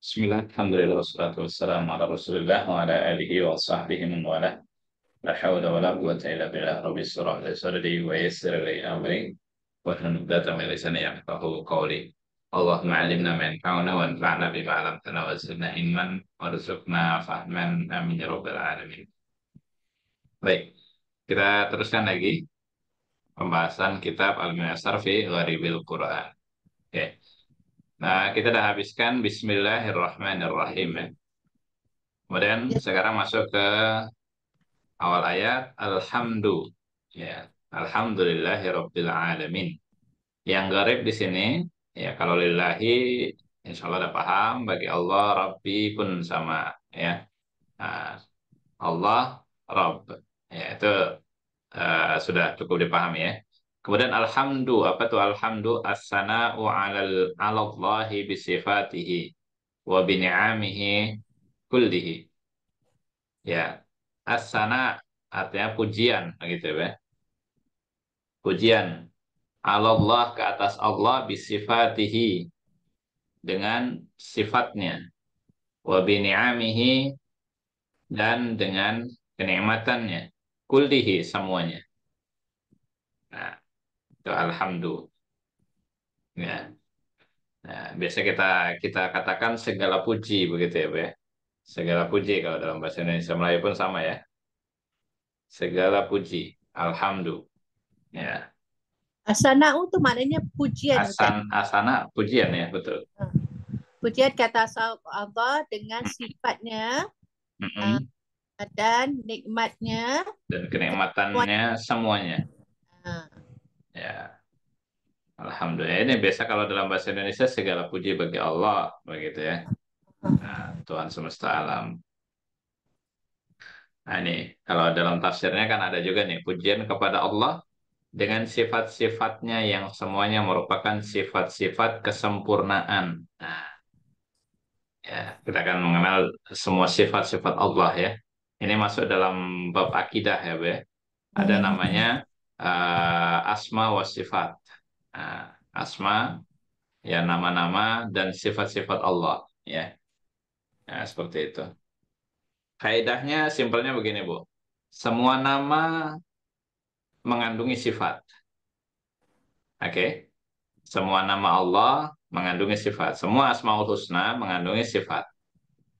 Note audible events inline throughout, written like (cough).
Bismillahirrahmanirrahim. Wassalatu wassalamu ala Rasulillah wa ala alihi wa sahbihi man wala. La haula wa la quwwata illa billah. Rabbi shrah li sadri wa yassir li amri wa hlul 'uqdatam min lisani yafqahu qawli. Allahumma 'allimna fahman amin ya rabbal Baik, kita teruskan lagi pembahasan kitab Al-Muyassar fi Gharibil Qur'an. Oke. Nah, kita dah habiskan Bismillahirrahmanirrahim. Kemudian ya. sekarang masuk ke awal ayat Alhamdu. Ya, Alhamdulillahirabbil Yang garib di sini ya kalau lillahi insya Allah paham bagi Allah Rabbi pun sama ya. Nah, Allah Rabb. Ya, itu uh, sudah cukup dipahami ya. Kemudian alhamdu apa tuh alhamdu as-sana'u 'alal 'alallahi bi sifatihi wa bi ni'amihi kullihi. Ya. As-sana artinya pujian gitu ya. Pujian Allah ke atas Allah bi sifatihi dengan sifatnya wa bi ni'amihi dan dengan kenikmatannya kullihi semuanya itu alhamdulillah ya nah biasa kita kita katakan segala puji begitu ya bu ya. segala puji kalau dalam bahasa Indonesia Melayu pun sama ya segala puji alhamdulillah ya asana itu maknanya pujian Asan, kan? asana pujian ya betul ah. pujian kata Allah dengan sifatnya mm -hmm. uh, dan nikmatnya dan kenikmatannya semuanya. Ah. Ya. Alhamdulillah ini biasa kalau dalam bahasa Indonesia segala puji bagi Allah begitu ya. Nah, Tuhan semesta alam. Nah, ini kalau dalam tafsirnya kan ada juga nih pujian kepada Allah dengan sifat-sifatnya yang semuanya merupakan sifat-sifat kesempurnaan. Nah, ya, kita akan mengenal semua sifat-sifat Allah ya. Ini masuk dalam bab akidah ya, Be. Ada iya. namanya uh, asma wa sifat. Uh, asma ya nama-nama dan sifat-sifat Allah ya. Eh, seperti itu. Kaidahnya simpelnya begini, Bu. Semua nama mengandungi sifat. Oke. Okay? Semua nama Allah mengandungi sifat. Semua asmaul husna mengandungi sifat.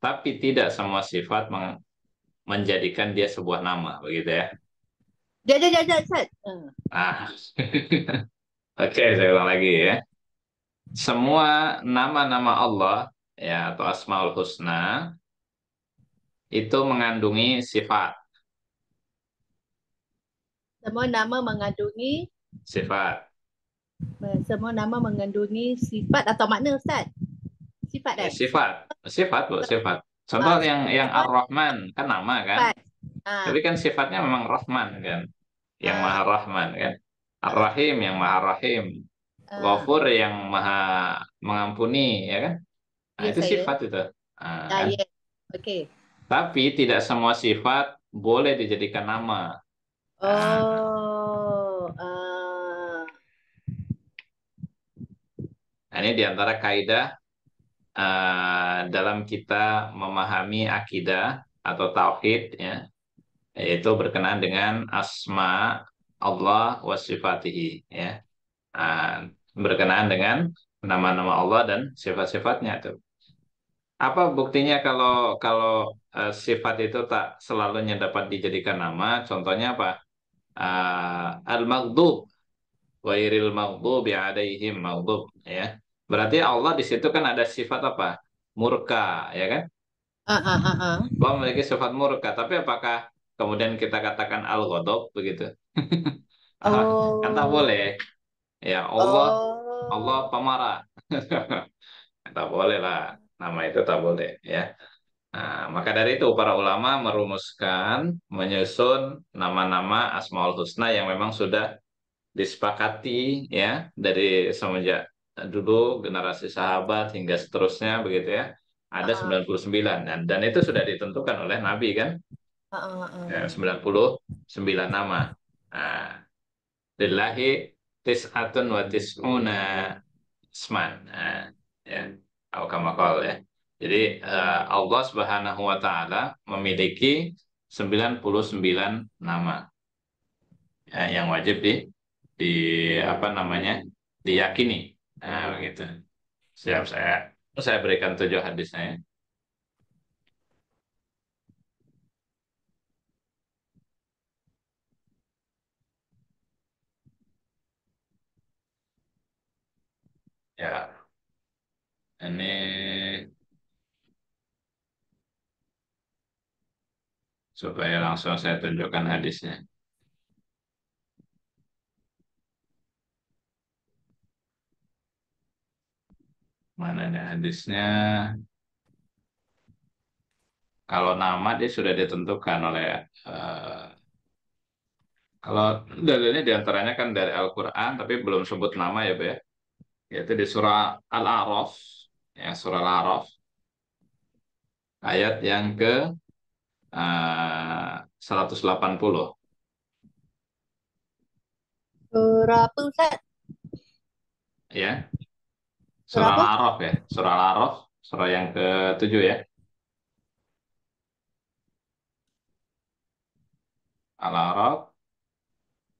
Tapi tidak semua sifat menjadikan dia sebuah nama, begitu ya. Jajan, jajan, set. Ah. (laughs) Oke, okay, saya ulang lagi ya. Semua nama-nama Allah ya atau Asmaul Husna itu mengandungi sifat. Semua nama mengandungi sifat. Semua nama mengandungi sifat atau makna Ustaz? Sifat dan. Ya, eh? Sifat. Sifat, Bu, sifat. Contoh ah, yang yang Ar-Rahman kan nama kan? Sifat. Ah. Tapi kan sifatnya memang Rahman kan, yang ah. Maha Rahman kan, Ar-Rahim yang Maha Rahim, ah. Ghafur yang Maha mengampuni ya kan. Nah, iya, itu sifat sifat itu. Ah, ah, kan? yes. Iya. Oke. Okay. Tapi tidak semua sifat boleh dijadikan nama. Oh. Ah. uh. nah ini diantara kaidah uh, dalam kita memahami akidah atau tauhid ya yaitu berkenaan dengan asma Allah wa sifatihi ya. Ah, berkenaan dengan nama-nama Allah dan sifat-sifatnya itu Apa buktinya kalau kalau uh, sifat itu tak selalunya dapat dijadikan nama? Contohnya apa? Uh, Al-maghdub wairil maghdubi alaihim maghdub ya. Berarti Allah di situ kan ada sifat apa? Murka, ya kan? Ah, Allah memiliki sifat murka, tapi apakah kemudian kita katakan al ghadab begitu (laughs) ah, kan oh. kata boleh ya Allah oh. Allah pemarah (laughs) kan tak boleh lah nama itu tak boleh ya Nah, maka dari itu para ulama merumuskan, menyusun nama-nama Asmaul Husna yang memang sudah disepakati ya dari semenjak dulu generasi sahabat hingga seterusnya begitu ya. Ada ah. sembilan 99 dan dan itu sudah ditentukan oleh Nabi kan. Ya, sembilan puluh sembilan nama. Nah, lillahi tis'atun wa tis'una isman. Nah, ya, kamakol ya. Jadi eh, Allah Subhanahu wa taala memiliki 99 nama. Ya, yang wajib di di apa namanya? diyakini. Nah, begitu. Siap saya saya berikan tujuh hadisnya. Ya. Ini supaya langsung saya tunjukkan hadisnya. Mana ada hadisnya? Kalau nama dia sudah ditentukan oleh uh, kalau dalilnya diantaranya kan dari Al-Quran, tapi belum sebut nama ya, Pak yaitu di surah Al-A'raf ya surah Al-A'raf ayat yang ke eh, uh, 180 Surah Ustaz? Ya. Surah Al-A'raf ya. Surah Al-A'raf, surah yang ke-7 ya. Al-Araf.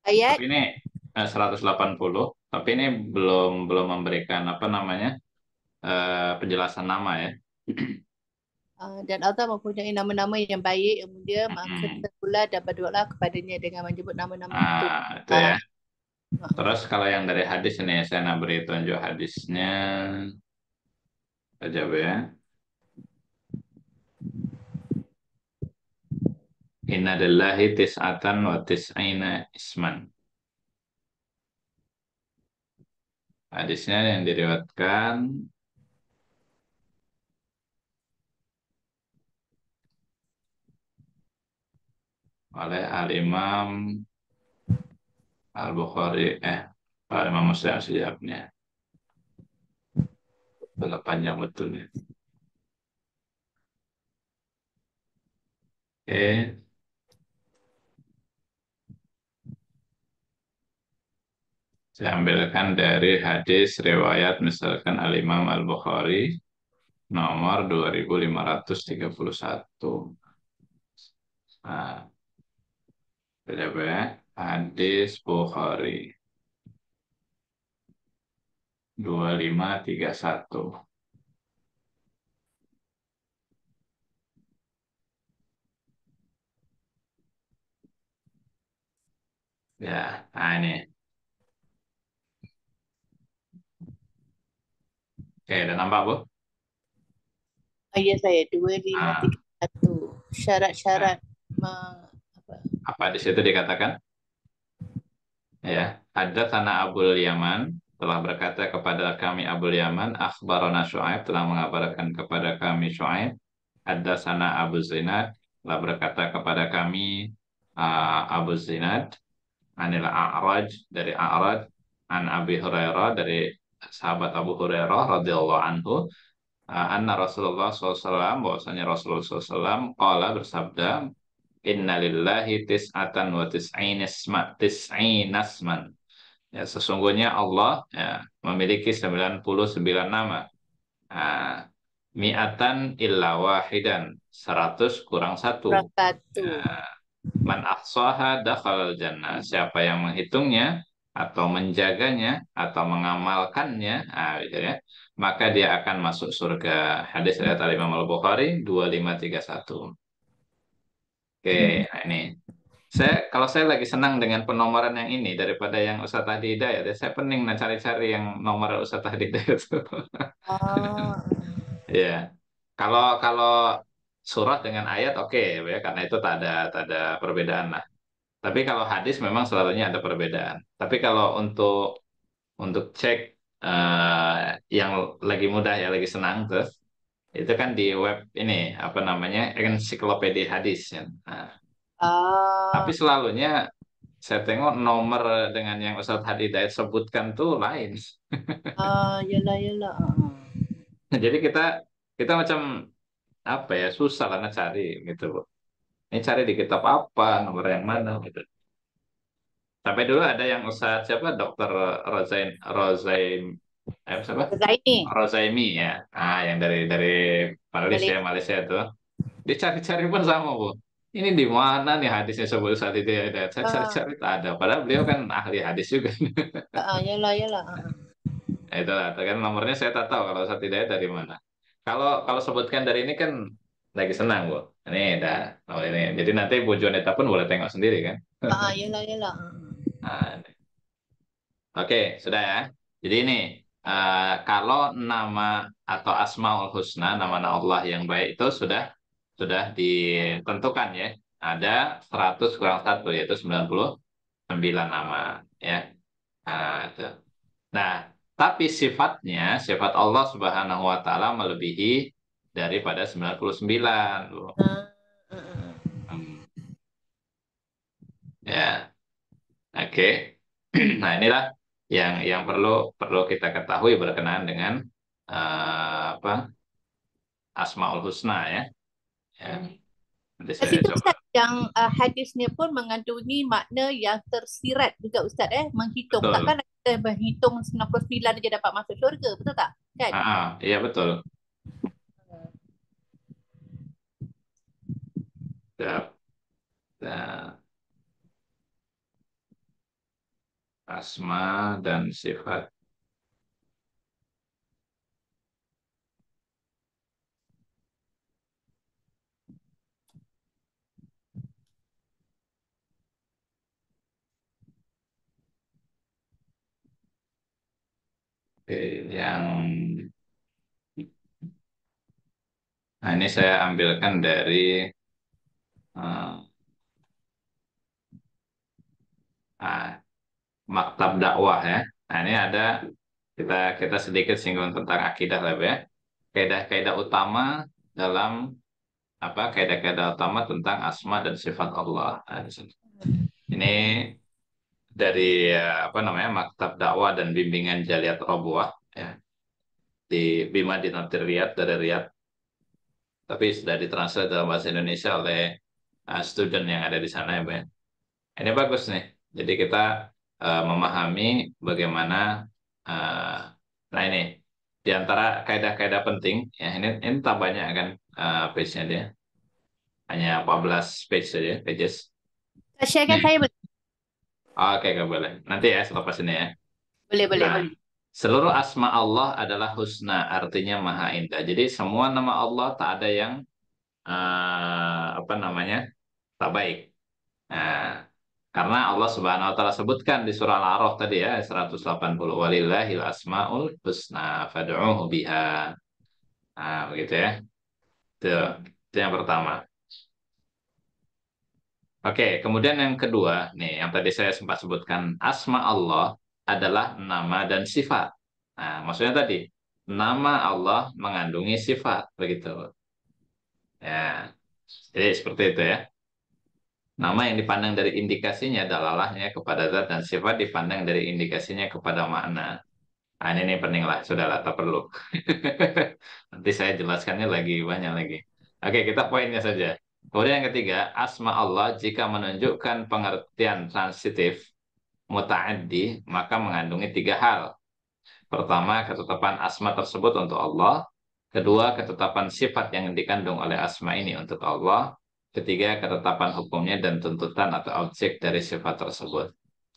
Ayat. ini eh, 180. Tapi ini belum belum memberikan apa namanya uh, penjelasan nama ya. Eh, dan Allah mempunyai nama-nama yang baik yang mulia mm -hmm. maka dan berdoa kepadanya dengan menyebut nama-nama ah, itu. ya. Ah. Ah. Terus kalau yang dari hadis ini saya nak beri tunjuk hadisnya. Aja ya. Inna lillahi tis'atan wa tis'ina isman. Hadisnya yang diriwatkan oleh al-Imam Al-Bukhari eh al-Imam Muslim sejaknya Sudah panjang betulnya Oke. Saya dari hadis riwayat misalkan Al-Imam Al-Bukhari nomor 2531. Nah, ya. Hadis Bukhari 2531. Ya, aneh. ini. Oke, dah nampak apa? Ayah oh iya, saya dua lima ah. tiga satu syarat-syarat apa? di situ dikatakan? Ya, ada tanah Abul Yaman telah berkata kepada kami Abul Yaman, Akhbarona Shu'aib telah mengabarkan kepada kami Shu'aib, ada sana Abu Zainat telah berkata kepada kami uh, Abu Zainat. anil A'raj dari A'raj, an Abi Hurairah dari sahabat Abu Hurairah radhiyallahu anhu ah, anna Rasulullah SAW bahwasanya Rasulullah SAW qala bersabda Inna lillahi tis'atan wa tis'inisma tis'inasman ya sesungguhnya Allah ya, memiliki 99 nama nah, mi'atan illa wahidan 100 kurang satu nah, man ahsaha dakhalal jannah siapa yang menghitungnya atau menjaganya atau mengamalkannya nah, gitu ya maka dia akan masuk surga hadis riwayat Imam Al Bukhari 2531 oke okay, hmm. nah ini saya kalau saya lagi senang dengan penomoran yang ini daripada yang Ustadz tadi ya saya pening nah cari-cari yang nomor Ustadz tadi itu. oh. (laughs) ya kalau kalau surat dengan ayat oke okay, ya karena itu tak ada tak ada perbedaan lah tapi kalau hadis memang selalunya ada perbedaan. Tapi kalau untuk untuk cek uh, yang lagi mudah ya lagi senang tuh itu kan di web ini apa namanya ensiklopedia hadis ya. Nah, oh. Tapi selalunya saya tengok nomor dengan yang Ustadz Hadi Dayat sebutkan tuh lain. Ah, yalah yalah. Jadi kita kita macam apa ya susah karena cari gitu bu ini cari di kitab apa nomor yang mana gitu sampai dulu ada yang usaha siapa dokter Rozain Rozain eh, siapa Rozaini Rozaimi ya ah yang dari dari Malaysia dari... Malaysia itu dia cari-cari pun sama bu ini di mana nih hadisnya sebut saat itu ya saya ah. cari-cari tak ada padahal beliau kan ahli hadis juga uh, (laughs) lah ah, yalah lah ah, nah, itu kan nomornya saya tak tahu kalau saat itu dari mana kalau kalau sebutkan dari ini kan lagi senang gue ini dah awal ini jadi nanti Bu Joneta pun boleh tengok sendiri kan ah, ah lah iya lah. Mm. Ah, oke sudah ya jadi ini uh, kalau nama atau asmaul husna nama-nama Allah yang baik itu sudah sudah ditentukan ya ada 100 kurang satu yaitu 99 nama ya nah, itu. nah tapi sifatnya sifat Allah Subhanahu wa taala melebihi daripada 99 loh. Ah, ah, ah. Hmm. Ya. Oke. Okay. (clears throat) Nah, inilah yang yang perlu perlu kita ketahui berkenaan dengan uh, apa? Asmaul Husna ya. Ya. Hmm. Nanti saya Situ, Ustaz, yang uh, hadisnya pun mengandungi makna yang tersirat juga Ustaz eh menghitung. Betul. Takkan kita berhitung 99 aja dapat masuk syurga, betul tak? Kan? Ah, iya betul. Sedap. Nah, asma dan sifat. yang nah ini saya ambilkan dari maktab dakwah ya. Nah ini ada kita kita sedikit singgung tentang akidah lah ya. Kaidah-kaidah utama dalam apa kaidah-kaidah utama tentang asma dan sifat Allah. Nah, ini dari apa namanya maktab dakwah dan bimbingan jaliat robuah ya di Bima Dinanti Riyad dari Riyad tapi sudah ditranslate dalam bahasa Indonesia oleh uh, student yang ada di sana ya Ben. Ini bagus nih. Jadi kita Eh, memahami bagaimana uh, nah ini di antara kaidah-kaidah penting ya ini ini tak banyak kan uh, page-nya dia hanya 14 page saja pages. Hmm. saya kan saya Oke, okay, boleh. Nanti ya setelah ini ya. Boleh, boleh, nah, boleh. Seluruh asma Allah adalah husna, artinya maha indah. Jadi semua nama Allah tak ada yang uh, apa namanya tak baik. Nah, karena Allah Subhanahu wa taala sebutkan di surah Al-A'raf tadi ya 180 walillahil asmaul husna fad'uhu biha. Nah, begitu ya. Itu, itu yang pertama. Oke, kemudian yang kedua, nih yang tadi saya sempat sebutkan asma Allah adalah nama dan sifat. Nah, maksudnya tadi nama Allah mengandungi sifat begitu. Ya. Jadi seperti itu ya. Nama yang dipandang dari indikasinya dalalahnya kepada zat dan sifat dipandang dari indikasinya kepada makna. Nah, ini, ini penting lah, lah, tak perlu. (laughs) Nanti saya jelaskannya lagi, banyak lagi. Oke, kita poinnya saja. Kemudian yang ketiga, asma Allah jika menunjukkan pengertian transitif muta'addi, maka mengandungi tiga hal. Pertama, ketetapan asma tersebut untuk Allah. Kedua, ketetapan sifat yang dikandung oleh asma ini untuk Allah. Ketiga, ketetapan hukumnya dan tuntutan atau objek dari sifat tersebut.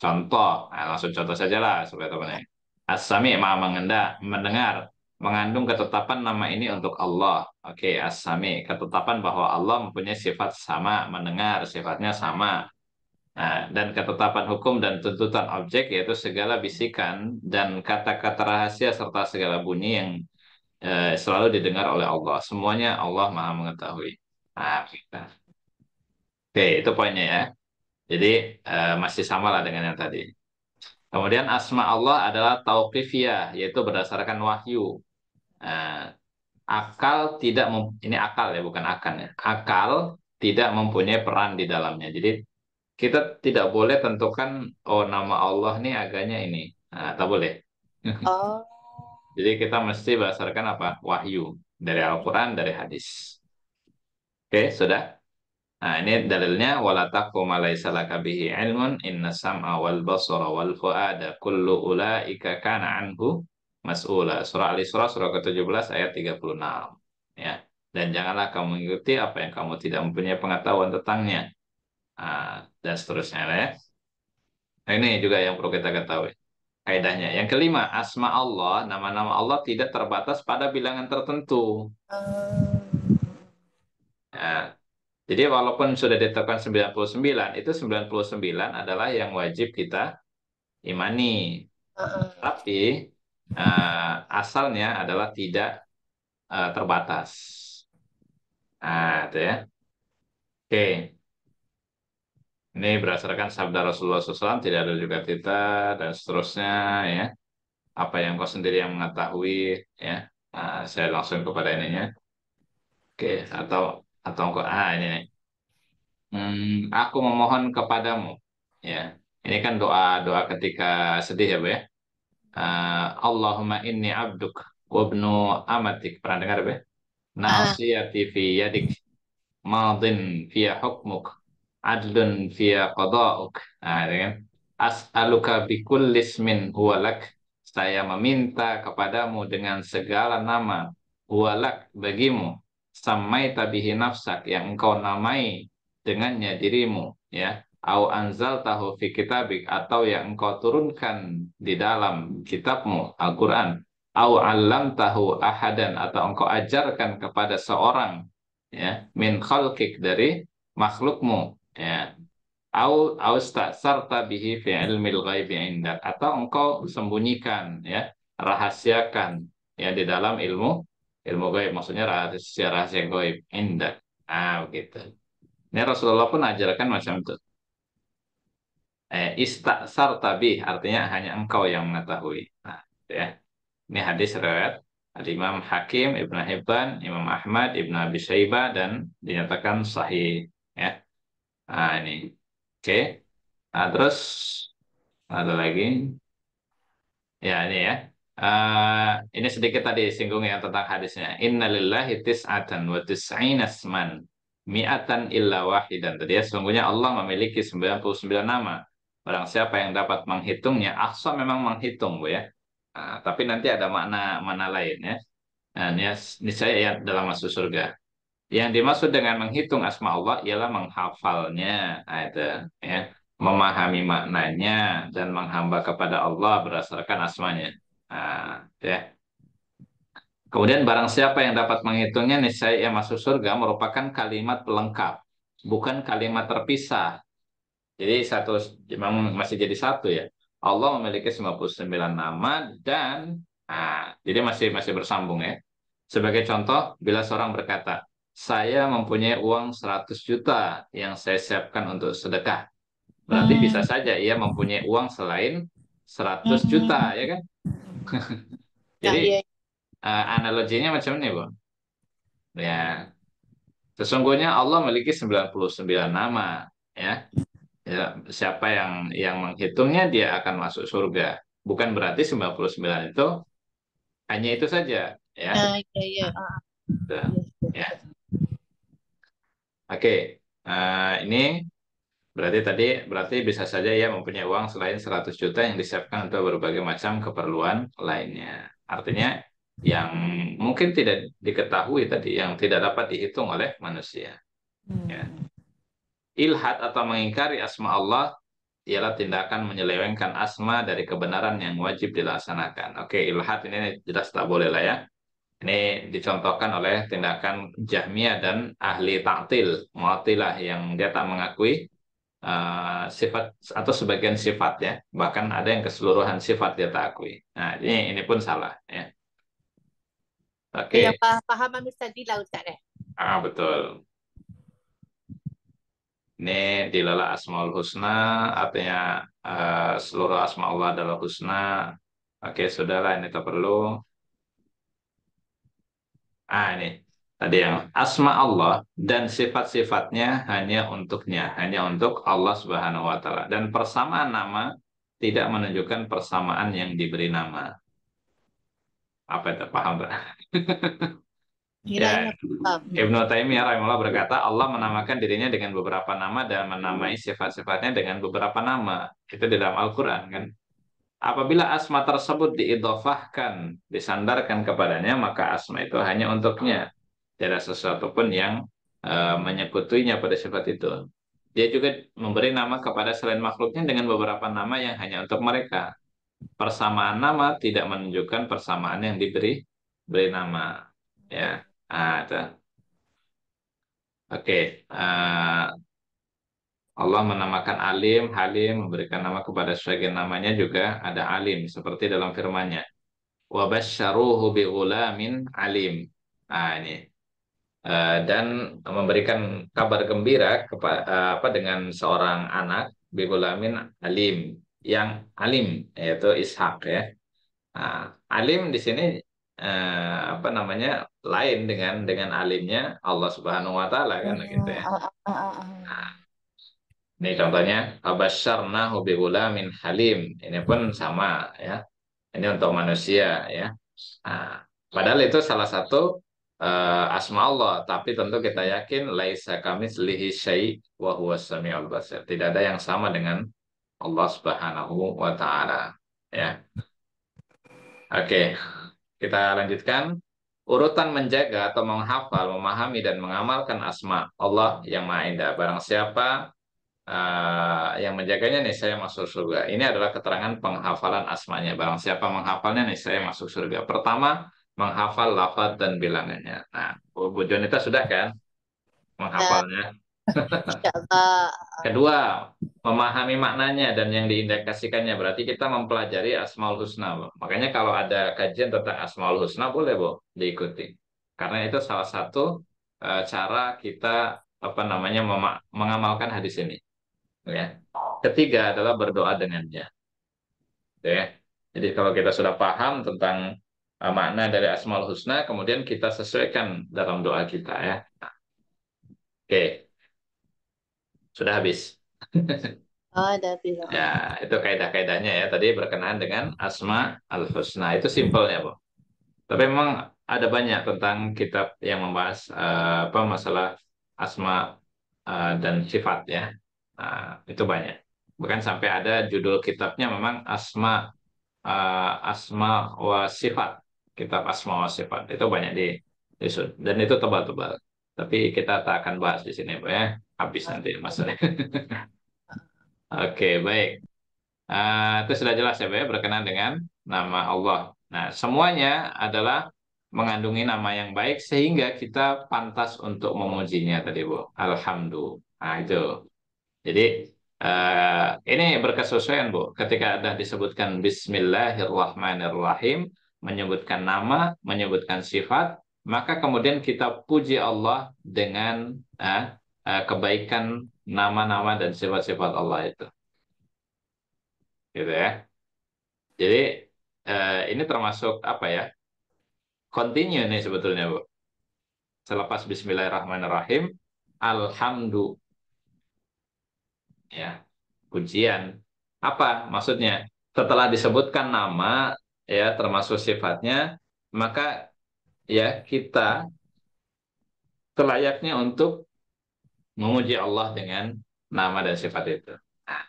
Contoh, nah langsung contoh saja supaya teman-teman. Asami ya. maha mengendak, mendengar, mengandung ketetapan nama ini untuk Allah. Oke, okay, asami ketetapan bahwa Allah mempunyai sifat sama, mendengar, sifatnya sama. Nah, dan ketetapan hukum dan tuntutan objek yaitu segala bisikan dan kata-kata rahasia serta segala bunyi yang eh, selalu didengar oleh Allah. Semuanya Allah Maha mengetahui. Nah, kita. Oke, itu poinnya ya. Jadi uh, masih sama lah dengan yang tadi. Kemudian asma Allah adalah tauqifiyah, yaitu berdasarkan wahyu. Uh, akal tidak ini akal ya, bukan akan ya. Akal tidak mempunyai peran di dalamnya. Jadi kita tidak boleh tentukan oh nama Allah nih agaknya ini. Nah, tak boleh. (laughs) Oh. Jadi kita mesti berdasarkan apa? Wahyu dari Al-Qur'an, dari hadis. Oke, sudah? Nah, ini dalilnya wala taqu ma laka bihi ilmun inna sam'a wal basara wal fuada kullu ulaika kana anhu mas'ula. Surah Al-Isra surah ke-17 ayat 36 ya. Dan janganlah kamu mengikuti apa yang kamu tidak mempunyai pengetahuan tentangnya. Nah, dan seterusnya ya. Nah, ini juga yang perlu kita ketahui kaidahnya. Yang kelima, asma Allah, nama-nama Allah tidak terbatas pada bilangan tertentu. Oh. Ya jadi walaupun sudah ditetapkan 99, itu 99 adalah yang wajib kita imani. Uh-uh. Tapi uh, asalnya adalah tidak uh, terbatas. Nah, itu ya. Oke. Ini berdasarkan sabda Rasulullah SAW, tidak ada juga kita, dan seterusnya ya. Apa yang kau sendiri yang mengetahui ya. Nah, saya langsung kepada ininya. Oke, atau atau engkau ah ini nih. Hmm, aku memohon kepadamu ya. Ini kan doa doa ketika sedih ya, Bu ya. Uh, Allahumma inni abduk wabnu amatik. Pernah dengar, Bu? Ya? Nasiyati fi yadik. Madin fiya hukmuk. Adlun fiya qada'uk. Nah, kan? As'aluka bi kulli ismin huwalak. Saya meminta kepadamu dengan segala nama huwalak bagimu samai tabihi nafsak yang engkau namai dengannya dirimu ya au anzal tahu fi kitabik atau yang engkau turunkan di dalam kitabmu Al-Qur'an au alam tahu ahadan atau engkau ajarkan kepada seorang ya min khalqik dari makhlukmu ya au au sarta bihi fi ilmil ghaibi indak atau engkau sembunyikan ya rahasiakan ya di dalam ilmu ilmu gaib maksudnya rahasia rahasia gaib indah ah begitu ini Rasulullah pun ajarkan macam itu eh, istaksar tabi artinya hanya engkau yang mengetahui nah gitu ya ini hadis riwayat Al Imam Hakim Ibnu Hibban Imam Ahmad Ibnu Abi Shaybah dan dinyatakan sahih ya nah, ini oke okay. nah, terus ada lagi ya ini ya Eh, ini sedikit tadi singgung ya tentang hadisnya. Innalillahi tis'atan wa tis'ina asman mi'atan illa wahidan. Tadi ya, sesungguhnya Allah memiliki 99 nama. Barang siapa yang dapat menghitungnya, Aksa memang menghitung, Bu ya. Uh, tapi nanti ada makna mana lain ya. Nah, ya, ini saya ya dalam masuk surga. Yang dimaksud dengan menghitung asma Allah ialah menghafalnya, nah, itu ya, memahami maknanya dan menghamba kepada Allah berdasarkan asmanya. Nah, ya. Kemudian barang siapa yang dapat menghitungnya niscaya ia masuk surga merupakan kalimat pelengkap, bukan kalimat terpisah. Jadi satu memang masih jadi satu ya. Allah memiliki 99 nama dan nah, jadi masih masih bersambung ya. Sebagai contoh, bila seorang berkata, "Saya mempunyai uang 100 juta yang saya siapkan untuk sedekah." Berarti hmm. bisa saja ia mempunyai uang selain 100 hmm. juta ya kan? (laughs) Nah, Jadi iya. uh, analoginya macam ini, Bu. Ya. Sesungguhnya Allah memiliki 99 nama, ya. Ya, siapa yang yang menghitungnya dia akan masuk surga. Bukan berarti 99 itu hanya itu saja, ya. Uh, iya, iya. Uh, ya. Oke. Okay. Uh, eh, ini Berarti tadi berarti bisa saja ya mempunyai uang selain 100 juta yang disiapkan untuk berbagai macam keperluan lainnya. Artinya yang mungkin tidak diketahui tadi yang tidak dapat dihitung oleh manusia. Hmm. Ya. Ilhad atau mengingkari asma Allah ialah tindakan menyelewengkan asma dari kebenaran yang wajib dilaksanakan. Oke, ilhad ini jelas tak boleh lah ya. Ini dicontohkan oleh tindakan Jahmiyah dan ahli taktil, muatilah yang dia tak mengakui Eh, sifat atau sebagian sifat ya bahkan ada yang keseluruhan sifat dia tak nah ini ini pun salah ya oke okay. ya pahaman tadi lautan ya ah betul ini dilala asmaul husna artinya uh, seluruh asma Allah adalah husna oke okay, saudara ini tak perlu ah ini ada yang asma Allah dan sifat-sifatnya hanya untuknya, hanya untuk Allah Subhanahu wa taala. Dan persamaan nama tidak menunjukkan persamaan yang diberi nama. Apa itu paham Pak? (laughs) ya, ya Ibnu Taimiyah rahimahullah berkata Allah menamakan dirinya dengan beberapa nama dan menamai sifat-sifatnya dengan beberapa nama. Itu di dalam Al-Qur'an kan. Apabila asma tersebut diidofahkan, disandarkan kepadanya, maka asma itu hanya untuknya tidak sesuatu pun yang uh, menyekutuinya pada sifat itu. Dia juga memberi nama kepada selain makhluknya dengan beberapa nama yang hanya untuk mereka. Persamaan nama tidak menunjukkan persamaan yang diberi beri nama. Ya, ada. Ah, Oke, okay. uh, eh, Allah menamakan alim, halim, memberikan nama kepada sebagian namanya juga ada alim, seperti dalam firman-Nya. bi bi'ulamin alim. Ah, ini Eh, dan memberikan kabar gembira kepada eh, apa dengan seorang anak Begulamin Alim yang alim yaitu Ishak ya. Nah, alim di sini eh, apa namanya lain dengan dengan alimnya Allah Subhanahu Wa Taala kan ya, gitu ya. Ah, ah, ah, nah, ini contohnya Abasyarnahu Begulamin Halim ini pun sama ya. Ini untuk manusia ya. Nah, padahal itu salah satu uh, asma Allah, tapi tentu kita yakin laisa kami selihi syai wa huwa samial basir. Tidak ada yang sama dengan Allah Subhanahu wa taala, ya. Oke. Okay. Kita lanjutkan urutan menjaga atau menghafal, memahami dan mengamalkan asma Allah yang Maha Indah. Barang siapa uh, yang menjaganya nih saya masuk surga. Ini adalah keterangan penghafalan asmanya. Barang siapa menghafalnya nih saya masuk surga. Pertama, menghafal lafaz dan bilangannya. Nah, Bu, Jonita sudah kan menghafalnya? (laughs) Kedua, memahami maknanya dan yang diindikasikannya. Berarti kita mempelajari Asmaul Husna. Makanya kalau ada kajian tentang Asmaul Husna boleh, Bu, diikuti. Karena itu salah satu uh, cara kita apa namanya mengamalkan hadis ini. Ya. Ketiga adalah berdoa dengannya. Ya. Jadi kalau kita sudah paham tentang Eh, makna dari Asmaul Husna, kemudian kita sesuaikan dalam doa kita ya. Oke, sudah habis. (laughs) Oh, ada Ya, itu kaidah-kaidahnya ya. Tadi berkenaan dengan Asma al-Husna. Itu simpelnya, Bu. Tapi memang ada banyak tentang kitab yang membahas uh, apa masalah asma uh, dan sifat ya. Uh, itu banyak. Bukan sampai ada judul kitabnya memang Asma uh, Asma wa Sifat kita pas mau sifat itu banyak di disusun dan itu tebal-tebal tapi kita tak akan bahas di sini ya habis nanti masalahnya (laughs) oke okay, baik uh, itu sudah jelas ya Pak ya, berkenan dengan nama Allah nah semuanya adalah mengandungi nama yang baik sehingga kita pantas untuk memujinya tadi Bu. Alhamdulillah. itu. Jadi uh, ini berkesesuaian Bu. Ketika ada disebutkan Bismillahirrahmanirrahim menyebutkan nama, menyebutkan sifat, maka kemudian kita puji Allah dengan uh, kebaikan nama-nama dan sifat-sifat Allah itu. Gitu ya. Jadi uh, ini termasuk apa ya? Continue nih sebetulnya, Bu. Selepas bismillahirrahmanirrahim, alhamdu. Ya, pujian. Apa maksudnya? Setelah disebutkan nama, ya termasuk sifatnya, maka ya kita layaknya untuk memuji Allah dengan nama dan sifat itu. Nah,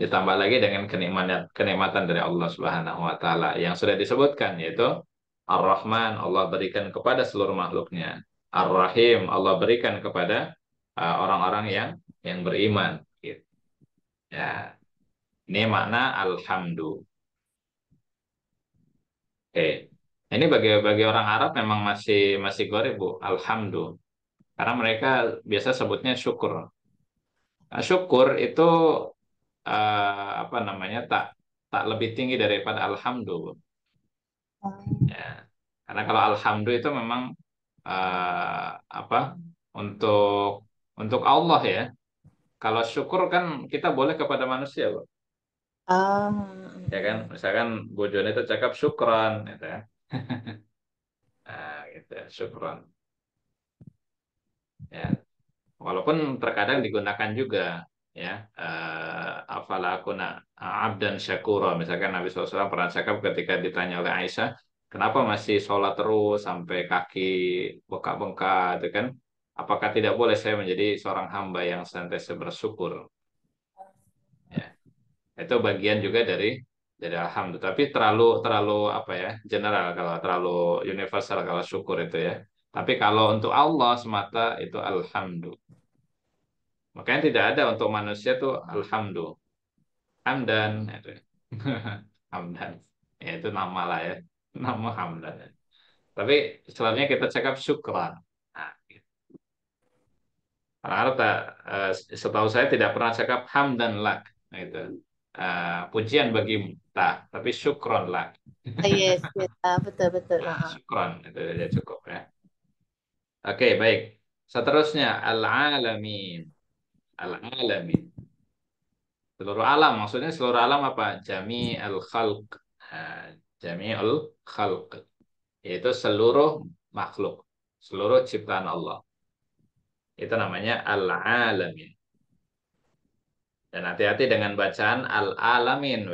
ditambah lagi dengan kenikmatan kenikmatan dari Allah Subhanahu wa taala yang sudah disebutkan yaitu Ar-Rahman Allah berikan kepada seluruh makhluknya. Ar-Rahim Allah berikan kepada uh, orang-orang uh, yang yang beriman gitu. Ya. Ini makna Alhamdulillah okay. Nah, ini bagi bagi orang Arab memang masih masih goreng bu. Alhamdulillah. Karena mereka biasa sebutnya syukur. Nah, syukur itu uh, apa namanya tak tak lebih tinggi daripada alhamdulillah. Ya. Karena kalau alhamdulillah itu memang uh, apa untuk untuk Allah ya. Kalau syukur kan kita boleh kepada manusia, bu. Oh. Ya kan, misalkan bojone itu cakap syukron, gitu ya. (laughs) nah, gitu, ya, syukron. Ya. Walaupun terkadang digunakan juga, ya. Uh, afala akuna abdan syakura. Misalkan Nabi SAW pernah cakap ketika ditanya oleh Aisyah, kenapa masih sholat terus sampai kaki bengkak-bengkak, gitu kan? Apakah tidak boleh saya menjadi seorang hamba yang senantiasa bersyukur? itu bagian juga dari dari alhamdulillah tapi terlalu terlalu apa ya general kalau terlalu universal kalau syukur itu ya tapi kalau untuk Allah semata itu alhamdulillah makanya tidak ada untuk manusia itu alhamdulillah hamdan itu (laughs) hamdan ya itu nama lah ya nama hamdan tapi selanjutnya kita cakap syukran nah, gitu. tak, eh, setahu saya tidak pernah cakap hamdan lak gitu Eh, pujian bagi kita, tapi syukron lah. Ah, yes, yes. Uh, betul betul. Nah, syukron itu sudah cukup ya. Oke okay, baik. Seterusnya al alamin, al alamin. Seluruh alam maksudnya seluruh alam apa? Jami al khalq, uh, jami al khalq, yaitu seluruh makhluk, seluruh ciptaan Allah. Itu namanya al alamin. Dan hati-hati dengan bacaan al-alamin,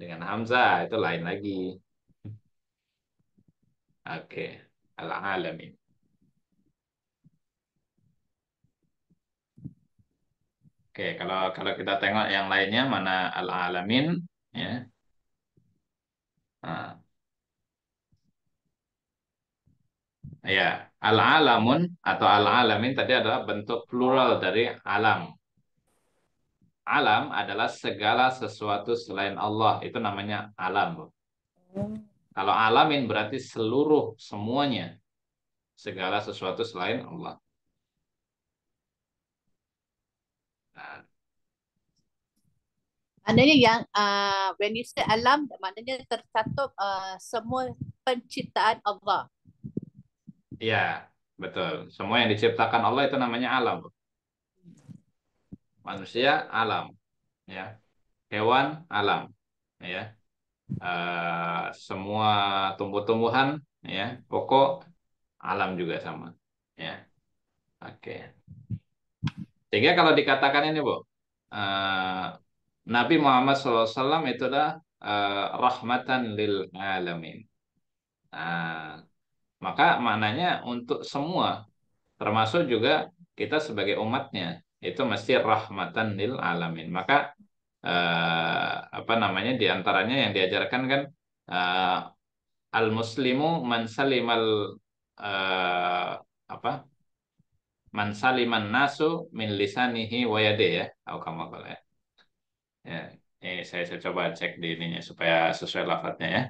Dengan hamzah itu lain lagi. Oke, okay. al-alamin. Oke, okay, kalau kalau kita tengok yang lainnya mana al-alamin ya. Nah. Ya, al-alamun atau al-alamin tadi adalah bentuk plural dari alam alam adalah segala sesuatu selain Allah. Itu namanya alam. Bu. Kalau alamin berarti seluruh semuanya. Segala sesuatu selain Allah. Nah. Maknanya yang uh, when you say alam, maknanya tertutup uh, ah, semua penciptaan Allah. Iya, betul. Semua yang diciptakan Allah itu namanya alam. Bu manusia alam ya hewan alam ya uh, semua tumbuh-tumbuhan ya pokok alam juga sama ya oke okay. sehingga kalau dikatakan ini bu uh, Nabi Muhammad SAW itu adalah uh, rahmatan lil alamin nah, maka maknanya untuk semua termasuk juga kita sebagai umatnya itu mesti rahmatan lil alamin. Maka eh, apa namanya diantaranya yang diajarkan kan eh, al muslimu man salimal eh, apa man nasu min lisanihi wa ya Aku kamu ya. ya ini saya, saya coba cek di ininya supaya sesuai lafadznya ya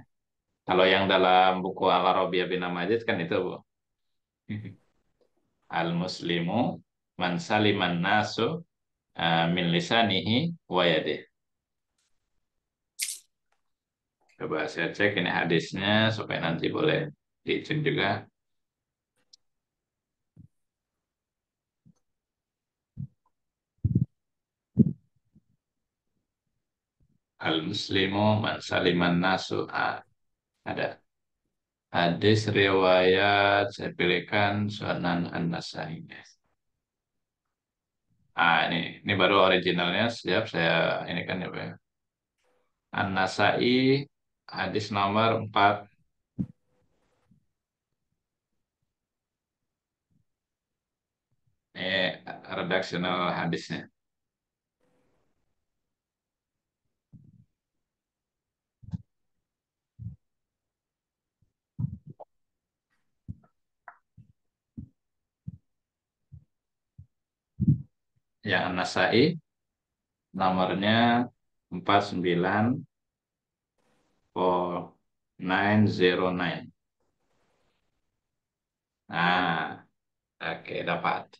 kalau yang dalam buku al arabiyah bin Majid kan itu bu mhm. al muslimu man saliman nasu eh, min lisanihi wa yadih. Coba saya cek ini hadisnya supaya nanti boleh dicek juga. Al-Muslimu man saliman nasu. Ah, ada. Hadis riwayat saya pilihkan Sunan An-Nasai ah ini ini baru originalnya siap saya ini kan ya, ya. An-Nasai hadis nomor 4 ini redaksional hadisnya ya Anasai nomornya 49 4909. Nah, oke okay, dapat.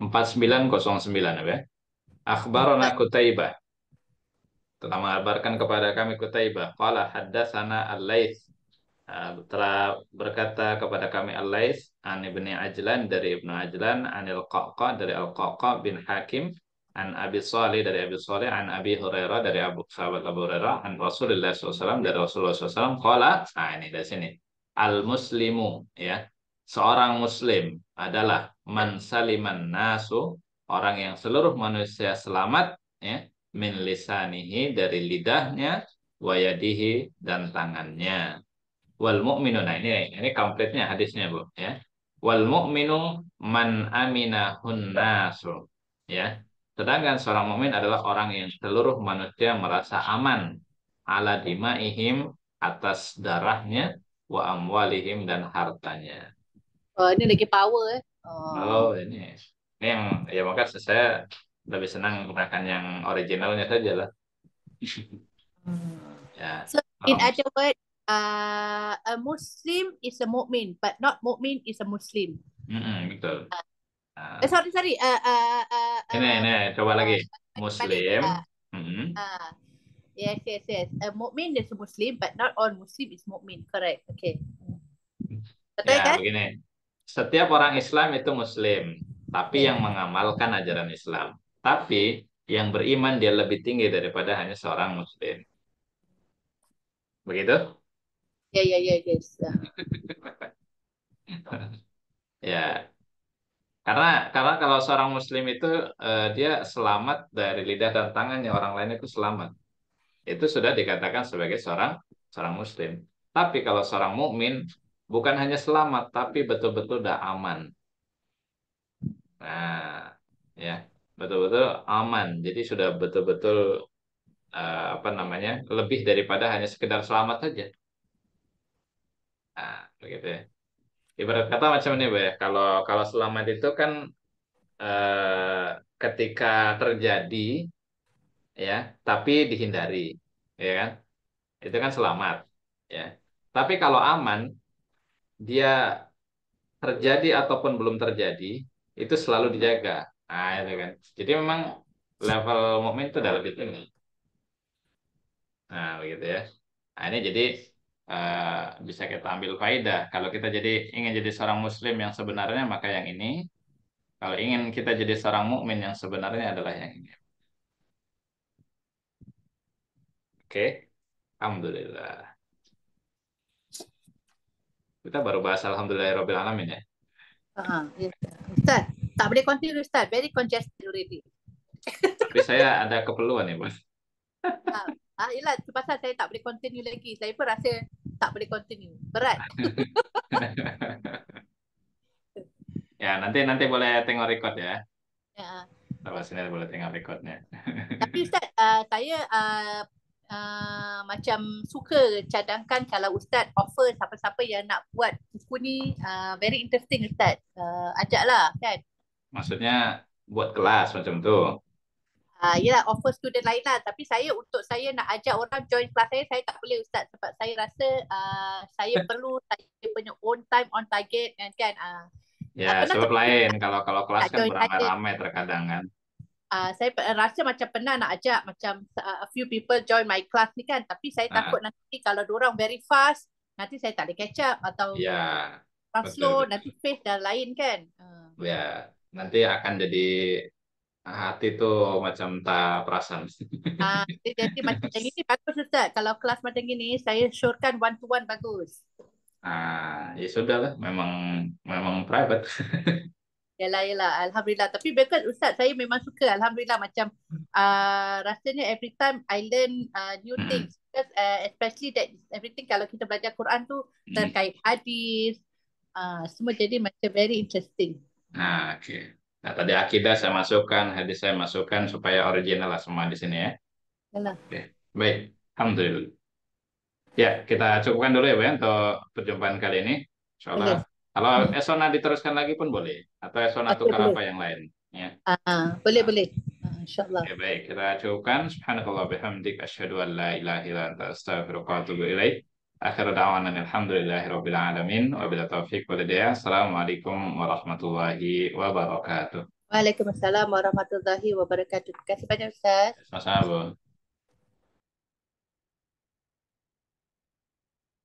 4909 ya. Akhbarana Kutaibah. Telah mengabarkan kepada kami Kutaibah. Qala haddatsana Al-Laits Eh, telah berkata kepada kami Al-Lais an Ibni Ajlan dari Ibnu Ajlan anil Qaqqa dari al qaqqa bin Hakim an Abi Salih dari Abi Salih an Abi Hurairah dari Abu Sahabat Abu Hurairah an Rasulullah SAW dari Rasulullah SAW kola nah ini dari sini al muslimu ya seorang muslim adalah man saliman nasu orang yang seluruh manusia selamat ya min lisanihi dari lidahnya wayadihi dan tangannya wal mu'minu nah ini ini komplitnya hadisnya Bu ya wal mu'minu man aminahun nasu ya sedangkan seorang mukmin adalah orang yang seluruh manusia merasa aman ala ihim atas darahnya wa amwalihim dan hartanya oh, ini lagi power eh. oh, oh ini ini yang ya maka saya lebih senang menggunakan yang originalnya saja lah hmm. ya so, in oh. other word uh, a Muslim is a mukmin, but not mukmin is a Muslim. Mm-hmm, betul. Uh, uh, eh, sorry sorry. Uh, uh, uh, ini uh, ini coba uh, lagi. Muslim. Uh, mm-hmm. uh, yes yes yes. A mukmin is a Muslim, but not all Muslim is mukmin. Correct. Okay. Betul ya, kan? begini. Setiap orang Islam itu Muslim, tapi yeah. yang mengamalkan ajaran Islam. Tapi yang beriman dia lebih tinggi daripada hanya seorang Muslim. Begitu? Ya ya ya guys. Ya. (laughs) ya. Karena karena kalau seorang muslim itu eh, dia selamat dari lidah dan tangannya orang lain itu selamat. Itu sudah dikatakan sebagai seorang seorang muslim. Tapi kalau seorang mukmin bukan hanya selamat tapi betul-betul sudah aman. Nah, ya, betul-betul aman. Jadi sudah betul-betul uh, apa namanya? lebih daripada hanya sekedar selamat saja. Nah, begitu ya. Ibarat kata macam ini, Bu ya. Kalau kalau selamat itu kan eh, ketika terjadi ya, tapi dihindari, ya kan? Itu kan selamat, ya. Tapi kalau aman dia terjadi ataupun belum terjadi itu selalu dijaga. Nah, itu kan. Jadi memang level momentum itu udah lebih tinggi. Nah, begitu ya. Nah, ini jadi Eh, bisa kita ambil faidah. Kalau kita jadi ingin jadi seorang muslim yang sebenarnya maka yang ini. Kalau ingin kita jadi seorang mukmin yang sebenarnya adalah yang ini. Oke. Okay. Alhamdulillah. Kita baru bahas Robil alamin ya. Uh, ah, -huh. Iya. Ustaz, tak boleh continue Ustaz. Very congested already. Tapi saya ada keperluan ya, Bos. ah, uh, ah, yelah, pasal saya tak boleh continue lagi. Saya pun rasa tak boleh continue. Berat. (laughs) ya, nanti nanti boleh tengok record ya. Ya. Sama sini boleh tengok recordnya. (laughs) Tapi Ustaz, uh, saya uh, uh, macam suka cadangkan kalau Ustaz offer siapa-siapa yang nak buat buku ni uh, very interesting Ustaz. Uh, ajaklah kan. Maksudnya buat kelas macam tu. Uh, yelah offer student lain lah Tapi saya untuk saya nak ajak orang join kelas saya Saya tak boleh ustaz Sebab saya rasa uh, saya (laughs) perlu Saya punya own time on target kan kan uh, Ya sebab lain Kalau kalau kelas kan beramai-ramai terkadang kan uh, Saya rasa macam pernah nak ajak Macam uh, a few people join my class ni kan Tapi saya takut uh nanti Kalau orang very fast Nanti saya tak boleh catch up Atau yeah, ya, slow Nanti pace dah lain kan uh. Ya yeah. nanti akan jadi hati tu macam tak perasan. Ah, jadi macam yang ini bagus Ustaz. Kalau kelas macam ini saya syorkan one to one bagus. Ah, ya sudah lah. Memang memang private. (laughs) Yalah, yalah. Alhamdulillah. Tapi bagus Ustaz, saya memang suka. Alhamdulillah macam uh, rasanya every time I learn uh, new hmm. things. Because, uh, especially that everything kalau kita belajar Quran tu hmm. terkait hadis. Uh, semua jadi macam very interesting. Ah, okay. Nah, tadi akidah saya masukkan, hadis saya masukkan supaya original lah semua di sini ya. Benar. Oke. Baik, alhamdulillah. Ya, kita cukupkan dulu ya Bu ya, untuk perjumpaan kali ini. Insyaallah. Allah. Kalau Esona diteruskan lagi pun boleh atau Esona okay, tukar boleh. apa yang lain ya. Uh, uh, boleh boleh. Uh, insyaallah. Oke, baik, kita cukupkan Subhanallah, bihamdik asyhadu an la ilaha illa anta wa atubu ilaik. Akhir da'wanan alhamdulillahi rabbil alamin. Wabila taufiq walidaya. Assalamualaikum warahmatullahi wabarakatuh. Waalaikumsalam warahmatullahi wabarakatuh. Terima kasih banyak Ustaz. Sama-sama.